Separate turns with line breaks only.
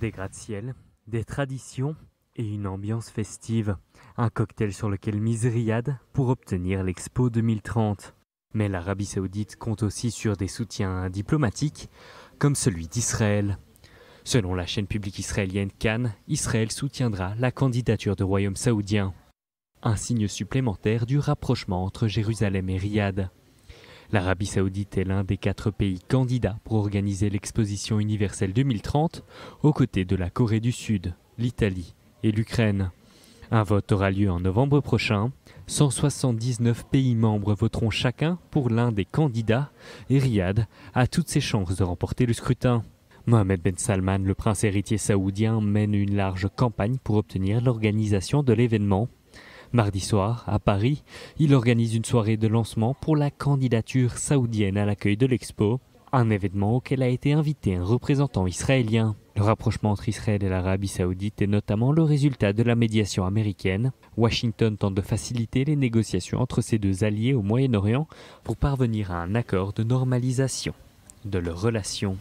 des gratte-ciel, des traditions et une ambiance festive. Un cocktail sur lequel mise Riyad pour obtenir l'Expo 2030. Mais l'Arabie saoudite compte aussi sur des soutiens diplomatiques, comme celui d'Israël. Selon la chaîne publique israélienne Cannes, Israël soutiendra la candidature du royaume saoudien. Un signe supplémentaire du rapprochement entre Jérusalem et Riyad. L'Arabie saoudite est l'un des quatre pays candidats pour organiser l'exposition universelle 2030, aux côtés de la Corée du Sud, l'Italie et l'Ukraine. Un vote aura lieu en novembre prochain. 179 pays membres voteront chacun pour l'un des candidats et Riyad a toutes ses chances de remporter le scrutin. Mohamed Ben Salman, le prince héritier saoudien, mène une large campagne pour obtenir l'organisation de l'événement. Mardi soir, à Paris, il organise une soirée de lancement pour la candidature saoudienne à l'accueil de l'expo, un événement auquel a été invité un représentant israélien. Le rapprochement entre Israël et l'Arabie saoudite est notamment le résultat de la médiation américaine. Washington tente de faciliter les négociations entre ses deux alliés au Moyen-Orient pour parvenir à un accord de normalisation de leurs relations.